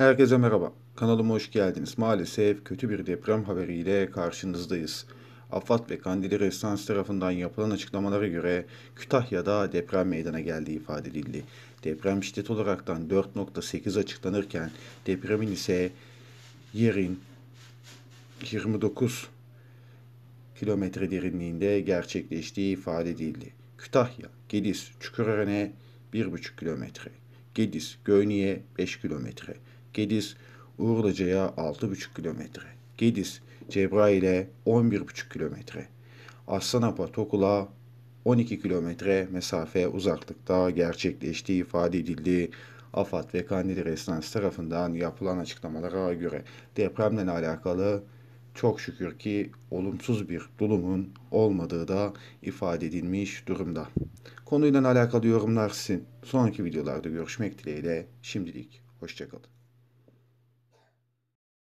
Herkese merhaba. Kanalıma hoş geldiniz. Maalesef kötü bir deprem haberiyle karşınızdayız. Afat ve Kandili Restans tarafından yapılan açıklamalara göre Kütahya'da deprem meydana geldiği ifade edildi. Deprem şiddet olaraktan 4.8 açıklanırken depremin ise yerin 29 kilometre derinliğinde gerçekleştiği ifade edildi. Kütahya, Gediz, Çukurören'e 1,5 kilometre. Gediz, Göyniye 5 kilometre. Gediz Uğurluca'ya 6,5 km, Gediz Cebrail'e 11,5 km, Aslanapa Tokula 12 km mesafe uzaklıkta gerçekleştiği ifade edildi. AFAD ve Kandil Resnans tarafından yapılan açıklamalara göre depremle alakalı çok şükür ki olumsuz bir durumun olmadığı da ifade edilmiş durumda. Konuyla alakalı yorumlar sizin. Sonraki videolarda görüşmek dileğiyle şimdilik hoşçakalın.